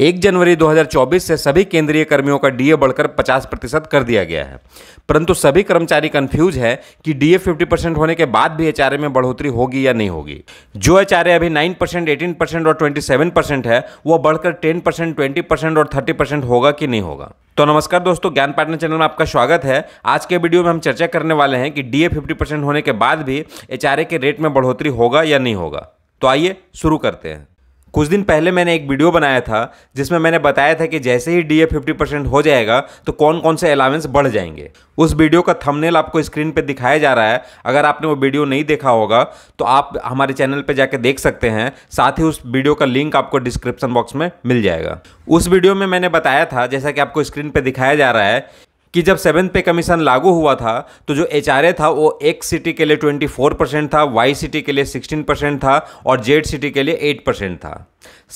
एक जनवरी 2024 से सभी केंद्रीय कर्मियों का डीए बढ़कर 50 प्रतिशत कर दिया गया है परंतु सभी कर्मचारी कंफ्यूज है कि डीए 50 परसेंट होने के बाद भी एचआरए में बढ़ोतरी होगी या नहीं होगी जो एचआरए अभी 9 परसेंट एटीन परसेंट और 27 परसेंट है वह बढ़कर 10 परसेंट ट्वेंटी परसेंट और 30 परसेंट होगा कि नहीं होगा तो नमस्कार दोस्तों ज्ञान पाटना चैनल में आपका स्वागत है आज के वीडियो में हम चर्चा करने वाले हैं कि डीए फिफ्टी परसेंट होने के बाद भी एचआरए के रेट में बढ़ोतरी होगा या नहीं होगा तो आइए शुरू करते हैं कुछ दिन पहले मैंने एक वीडियो बनाया था जिसमें मैंने बताया था कि जैसे ही डी ए फिफ्टी परसेंट हो जाएगा तो कौन कौन से अलावेंस बढ़ जाएंगे उस वीडियो का थंबनेल आपको स्क्रीन पे दिखाया जा रहा है अगर आपने वो वीडियो नहीं देखा होगा तो आप हमारे चैनल पे जाके देख सकते हैं साथ ही उस वीडियो का लिंक आपको डिस्क्रिप्शन बॉक्स में मिल जाएगा उस वीडियो में मैंने बताया था जैसा कि आपको स्क्रीन पर दिखाया जा रहा है कि जब सेवन्थ पे कमीशन लागू हुआ था तो जो एच था वो एक सिटी के लिए 24 परसेंट था वाई सिटी के लिए 16 परसेंट था और जेड सिटी के लिए 8 परसेंट था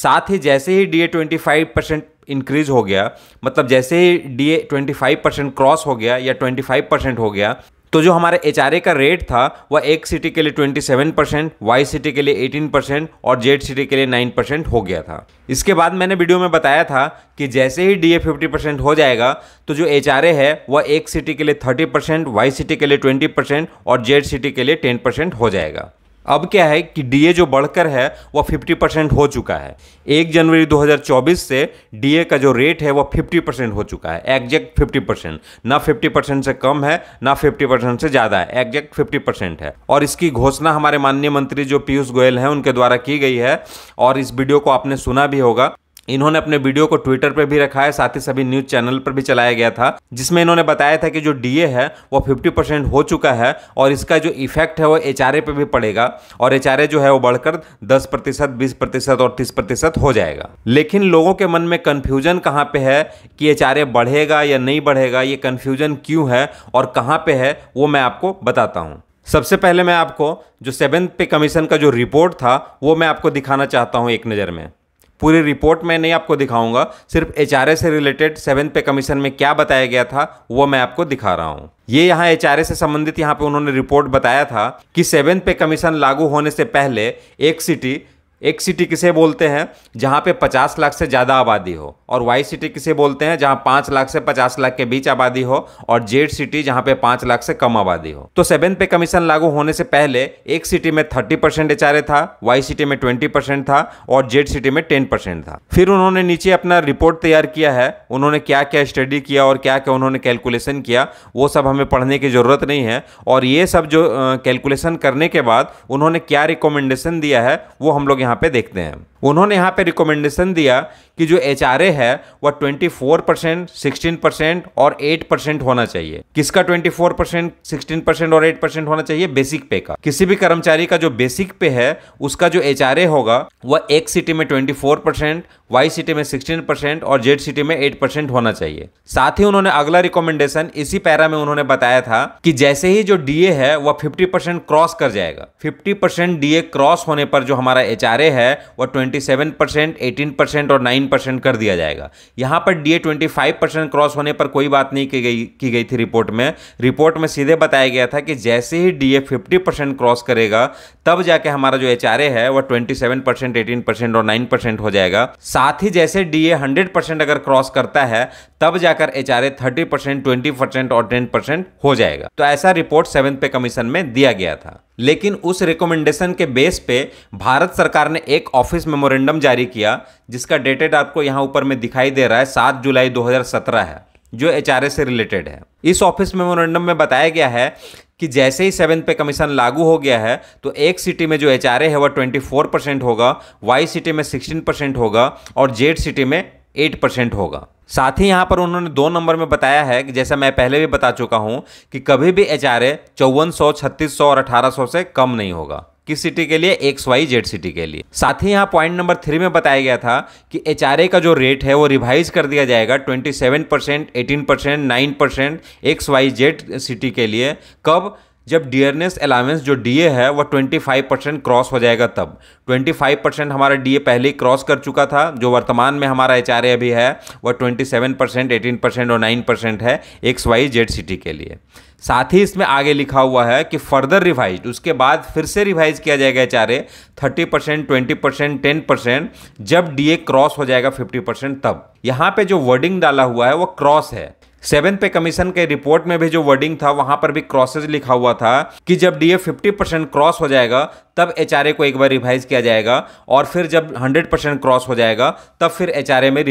साथ ही जैसे ही D A twenty five percent increase हो गया मतलब जैसे ही D A twenty five percent cross हो गया या ट्वेंटी फाइव परसेंट हो गया तो जो हमारे एच का रेट था वह एक सिटी के लिए 27 परसेंट वाई सिटी के लिए 18 परसेंट और जेड सिटी के लिए 9 परसेंट हो गया था इसके बाद मैंने वीडियो में बताया था कि जैसे ही डी ए फिफ्टी परसेंट हो जाएगा तो जो एच है वह एक सिटी के लिए 30 परसेंट वाई सिटी के लिए 20 परसेंट और जेड सिटी के लिए 10 परसेंट हो जाएगा अब क्या है कि डीए जो बढ़कर है वह 50 परसेंट हो चुका है एक जनवरी 2024 से डीए का जो रेट है वह 50 परसेंट हो चुका है एग्जैक्ट 50 परसेंट ना 50 परसेंट से कम है ना 50 परसेंट से ज़्यादा है एग्जैक्ट 50 परसेंट है और इसकी घोषणा हमारे माननीय मंत्री जो पीयूष गोयल हैं उनके द्वारा की गई है और इस वीडियो को आपने सुना भी होगा इन्होंने अपने वीडियो को ट्विटर पर भी रखा है साथ ही सभी न्यूज चैनल पर भी चलाया गया था जिसमें इन्होंने बताया था कि जो डीए है वो 50 परसेंट हो चुका है और इसका जो इफेक्ट है वो एच पे भी पड़ेगा और एच जो है वो बढ़कर दस प्रतिशत बीस प्रतिशत और तीस प्रतिशत हो जाएगा लेकिन लोगों के मन में कन्फ्यूजन कहाँ पे है कि एच बढ़ेगा या नहीं बढ़ेगा ये कन्फ्यूजन क्यों है और कहाँ पे है वो मैं आपको बताता हूँ सबसे पहले मैं आपको जो सेवेंथ पे कमीशन का जो रिपोर्ट था वो मैं आपको दिखाना चाहता हूँ एक नज़र में पूरी रिपोर्ट मैं नहीं आपको दिखाऊंगा सिर्फ एच से रिलेटेड सेवन पे कमीशन में क्या बताया गया था वो मैं आपको दिखा रहा हूँ ये यहाँ एच से संबंधित यहाँ पे उन्होंने रिपोर्ट बताया था कि सेवन पे कमीशन लागू होने से पहले एक सिटी एक सिटी किसे बोलते हैं जहाँ पे 50 लाख से ज़्यादा आबादी हो और वाई सिटी किसे बोलते हैं जहाँ 5 लाख से 50 लाख के बीच आबादी हो और जेड सिटी जहाँ पे 5 लाख से कम आबादी हो तो सेवन पे कमीशन लागू होने से पहले एक सिटी में 30 परसेंट एच था वाई सिटी में 20 परसेंट था और जेड सिटी में टेन परसेंट था फिर उन्होंने नीचे अपना रिपोर्ट तैयार किया है उन्होंने क्या क्या स्टडी किया और क्या क्या उन्होंने कैलकुलेशन किया वो सब हमें पढ़ने की ज़रूरत नहीं है और ये सब जो कैलकुलेशन करने के बाद उन्होंने क्या रिकमेंडेशन दिया है वो हम लोग यहाँ पे देखते हैं उन्होंने यहाँ पे रिकमेंडेशन दिया कि जो एच है वह 24 परसेंट सिक्सटीन परसेंट और 8 परसेंट होना चाहिए किसका 24 परसेंट सिक्सटीन परसेंट और 8 परसेंट होना चाहिए बेसिक पे का किसी भी कर्मचारी का जो बेसिक पे है उसका जो एच होगा वह एक सिटी में 24 परसेंट वाई सिटी में सिक्सटीन परसेंट और जेड सिटी में एट परसेंट होना चाहिए साथ ही उन्होंने अगला रिकमेंडेशन इसी पैरा में उन्होंने बताया था कि जैसे ही जो डीए है वह फिफ्टी परसेंट क्रॉस कर जाएगा फिफ्टी परसेंट डीए क्रॉस होने पर जो हमारा एच सारे हैं वह 27 परसेंट एटीन परसेंट और 9 परसेंट कर दिया जाएगा यहाँ पर डी ए परसेंट क्रॉस होने पर कोई बात नहीं की गई की गई थी रिपोर्ट में रिपोर्ट में सीधे बताया गया था कि जैसे ही D A fifty percent cross करेगा तब जाके हमारा जो एच है वह ट्वेंटी सेवन और नाइन हो जाएगा साथ ही जैसे डी ए अगर क्रॉस करता है तब जाकर H R A thirty percent twenty percent और टेन परसेंट हो जाएगा तो ऐसा रिपोर्ट सेवन पे कमीशन में दिया गया था लेकिन उस रिकमेंडेशन के बेस पे भारत सरकार ने एक ऑफिस मेमोरेंडम जारी किया जिसका डेटेड आपको यहाँ ऊपर में दिखाई दे रहा है सात जुलाई 2017 है जो एच से रिलेटेड है इस ऑफिस मेमोरेंडम में बताया गया है कि जैसे ही सेवन पे कमीशन लागू हो गया है तो एक सिटी में जो एच है वह 24 परसेंट होगा वाई सिटी में 16 परसेंट होगा और जेड सिटी में एट परसेंट होगा साथ ही यहाँ पर उन्होंने दो नंबर में बताया है कि जैसा मैं पहले भी बता चुका हूँ कि कभी भी एच आर ए चौवन सौ छत्तीस सौ और अठारह सौ से कम नहीं होगा किस सिटी के लिए एक्स वाई जेड सिटी के लिए साथ ही यहाँ पॉइंट नंबर थ्री में बताया गया था कि एच आर ए का जो रेट है वो रिवाइज कर दिया जाएगा twenty seven percent eighteen percent nine percent X Y Z city के लिए कब जब डियरनेस अलाउंस जो डीए है वह 25 परसेंट क्रॉस हो जाएगा तब 25 परसेंट हमारा डीए पहले ही क्रॉस कर चुका था जो वर्तमान में हमारा एच अभी है वह 27 परसेंट एटीन परसेंट और 9 परसेंट है एक्स वाई जेड सिटी के लिए साथ ही इसमें आगे लिखा हुआ है कि फर्दर रिवाइज उसके बाद फिर से रिवाइज किया जाएगा H R A thirty percent twenty percent ten percent जब डी ए क्रॉस हो जाएगा फिफ्टी परसेंट तब यहाँ पे जो वर्डिंग डाला हुआ है वो क्रॉस है सेवन पे कमीशन के रिपोर्ट में भी जो वर्डिंग था वहां पर भी क्रॉसेज लिखा हुआ था कि जब डीए 50 परसेंट क्रॉस हो जाएगा तब एच को एक बार रिवाइज किया जाएगा और फिर जब 100 परसेंट क्रॉस हो जाएगा तब फिर एच में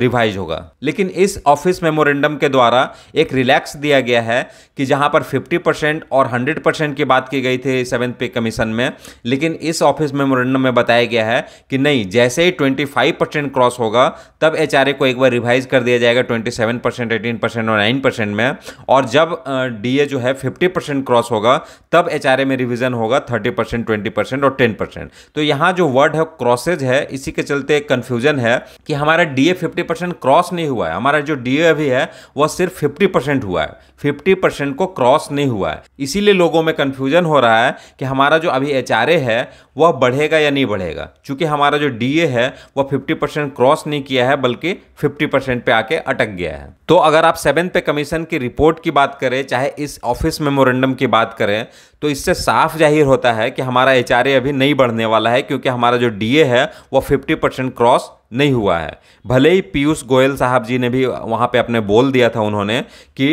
रिवाइज होगा लेकिन इस ऑफिस मेमोरेंडम के द्वारा एक रिलैक्स दिया गया है कि जहां पर 50 परसेंट और 100 परसेंट की बात की गई थी सेवन पे कमीशन में लेकिन इस ऑफिस मेमोरेंडम में बताया गया है कि नहीं जैसे ही ट्वेंटी क्रॉस होगा तब एच को एक बार रिवाइज कर दिया जाएगा twenty seven percent eighteen percent और नाइन परसेंट में और जब डी जो है फिफ्टी परसेंट क्रॉस होगा तब एच में रिविजन होगा थर्टी परसेंट ट्वेंटी परसेंट और टेन परसेंट तो यहाँ जो वर्ड है क्रॉसेज है इसी के चलते एक कन्फ्यूजन है कि हमारा D A fifty percent cross नहीं हुआ है हमारा जो डी ए अभी है वह सिर्फ फिफ्टी परसेंट हुआ है फिफ्टी परसेंट को क्रॉस नहीं हुआ है इसीलिए लोगों में कन्फ्यूजन हो रहा है कि हमारा जो अभी एच आर ए है वह बढ़ेगा या नहीं बढ़ेगा चूँकि हमारा जो डी ए है वह फिफ्टी परसेंट क्रॉस नहीं किया है बल्कि फिफ्टी परसेंट पर आके अटक गया है तो अगर आप सेवन पे कमीशन की रिपोर्ट की बात करें चाहे इस ऑफिस मेमोरेंडम की बात करें तो इससे साफ जाहिर होता है कि हमारा एच अभी नहीं बढ़ने वाला है क्योंकि हमारा जो डी है वो फिफ्टी परसेंट क्रॉस नहीं हुआ है भले ही पीयूष गोयल साहब जी ने भी वहाँ पे अपने बोल दिया था उन्होंने कि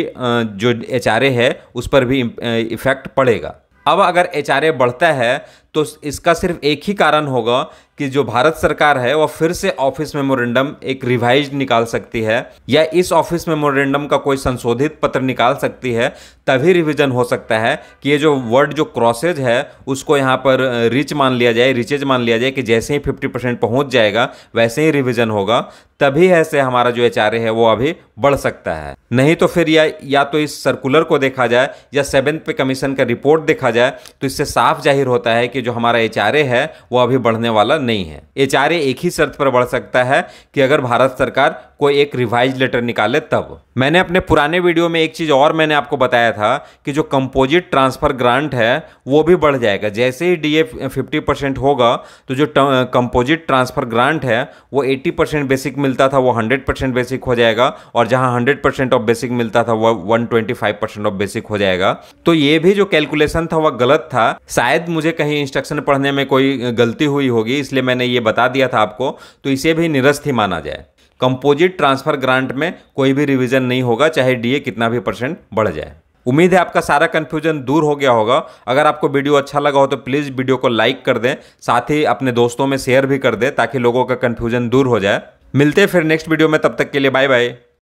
जो एच है उस पर भी इफ़ेक्ट पड़ेगा अब अगर एच बढ़ता है तो इसका सिर्फ एक ही कारण होगा कि जो भारत सरकार है वह फिर से ऑफिस मेमोरेंडम एक रिवाइज निकाल सकती है या इस ऑफिस मेमोरेंडम का कोई संशोधित पत्र निकाल सकती है तभी रिवीजन हो सकता है कि ये जो वर्ड जो क्रॉसेज है उसको यहाँ पर रिच मान लिया जाए रिचेज मान लिया जाए कि जैसे ही फिफ्टी परसेंट पहुँच जाएगा वैसे ही रिविजन होगा तभी ऐसे हमारा जो एच है वो अभी बढ़ सकता है नहीं तो फिर या या तो इस सर्कुलर को देखा जाए या सेवेंथ पे कमीशन का रिपोर्ट देखा जाए तो इससे साफ जाहिर होता है कि जो हमारा एच है वो अभी बढ़ने वाला नहीं है एच एक ही शर्त पर बढ़ सकता है कि अगर भारत सरकार कोई एक रिवाइज लेटर निकाले तब मैंने अपने पुराने वीडियो में एक चीज़ और मैंने आपको बताया था कि जो कंपोजिट ट्रांसफ़र ग्रांट है वो भी बढ़ जाएगा जैसे ही डी ए फिफ्टी परसेंट होगा तो जो कंपोजिट ट्रांसफ़र ग्रांट है वो एट्टी परसेंट बेसिक मिलता था वो हंड्रेड परसेंट बेसिक हो जाएगा और जहां हंड्रेड परसेंट ऑफ बेसिक मिलता था वह one twenty five percent of basic हो जाएगा तो ये भी जो कैलकुलेशन था वह गलत था शायद मुझे कहीं इंस्ट्रक्शन पढ़ने में कोई गलती हुई होगी इसलिए मैंने ये बता दिया था आपको तो इसे भी निरस्त ही माना जाए कंपोजिट ट्रांसफर ग्रांट में कोई भी रिवीजन नहीं होगा चाहे डीए कितना भी परसेंट बढ़ जाए उम्मीद है आपका सारा कन्फ्यूजन दूर हो गया होगा अगर आपको वीडियो अच्छा लगा हो तो प्लीज़ वीडियो को लाइक कर दें साथ ही अपने दोस्तों में शेयर भी कर दें ताकि लोगों का कन्फ्यूजन दूर हो जाए मिलते हैं फिर नेक्स्ट वीडियो में तब तक के लिए बाय बाय